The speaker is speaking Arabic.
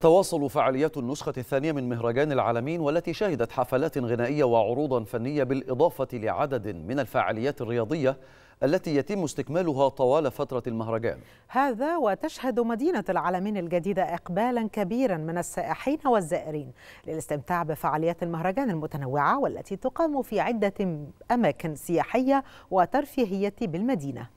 تواصل فعاليات النسخة الثانية من مهرجان العالمين والتي شهدت حفلات غنائية وعروضا فنية بالإضافة لعدد من الفعاليات الرياضية التي يتم استكمالها طوال فترة المهرجان هذا وتشهد مدينة العالمين الجديدة إقبالا كبيرا من السائحين والزائرين للاستمتاع بفعاليات المهرجان المتنوعة والتي تقام في عدة أماكن سياحية وترفيهية بالمدينة